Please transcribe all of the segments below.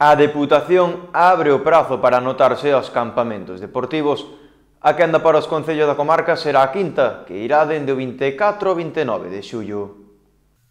A Deputación abre o prazo para anotarse aos campamentos deportivos. A quenda para os Concellos da Comarca será a quinta, que irá dende o 24 ao 29 de xullo.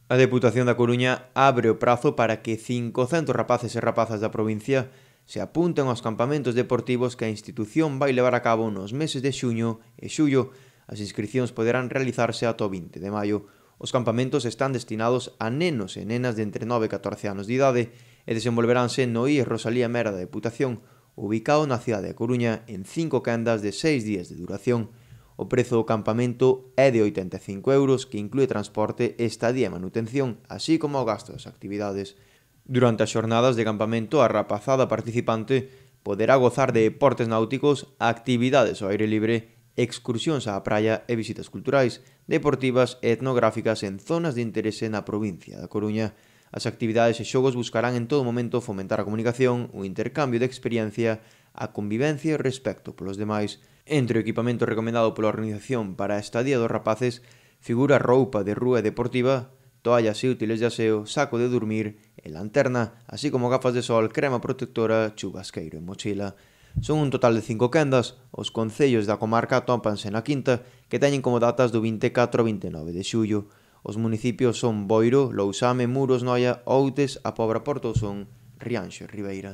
A Deputación da Coruña abre o prazo para que 500 rapaces e rapazas da provincia se apunten aos campamentos deportivos que a institución vai levar a cabo nos meses de xuño e xullo. As inscripcións poderán realizarse ata o 20 de maio. Os campamentos están destinados a nenos e nenas de entre 9 e 14 anos de idade e desenvolveránse no IES Rosalía Mera da Deputación, ubicado na cidade de Coruña en cinco candas de seis días de duración. O prezo do campamento é de 85 euros, que inclúe transporte, estadía e manutención, así como o gasto das actividades. Durante as xornadas de campamento, a rapazada participante poderá gozar de deportes náuticos, actividades ao aire libre, excursións á praia e visitas culturais, deportivas e etnográficas en zonas de interese na provincia da Coruña. As actividades e xogos buscarán en todo momento fomentar a comunicación, o intercambio de experiencia, a convivencia e respecto polos demais. Entre o equipamento recomendado pola organización para a estadía dos rapaces figura roupa de rúa e deportiva, toallas e útiles de aseo, saco de dormir e lanterna, así como gafas de sol, crema protectora, chubasqueiro e mochila. Son un total de cinco quendas, os concellos da comarca atópanse na quinta, que teñen como datas do 24 ao 29 de xullo. Os municipios son Boiro, Lousame, Muros, Noia, Outes, A Pobra, Porto Son, Rianxo, Ribeira.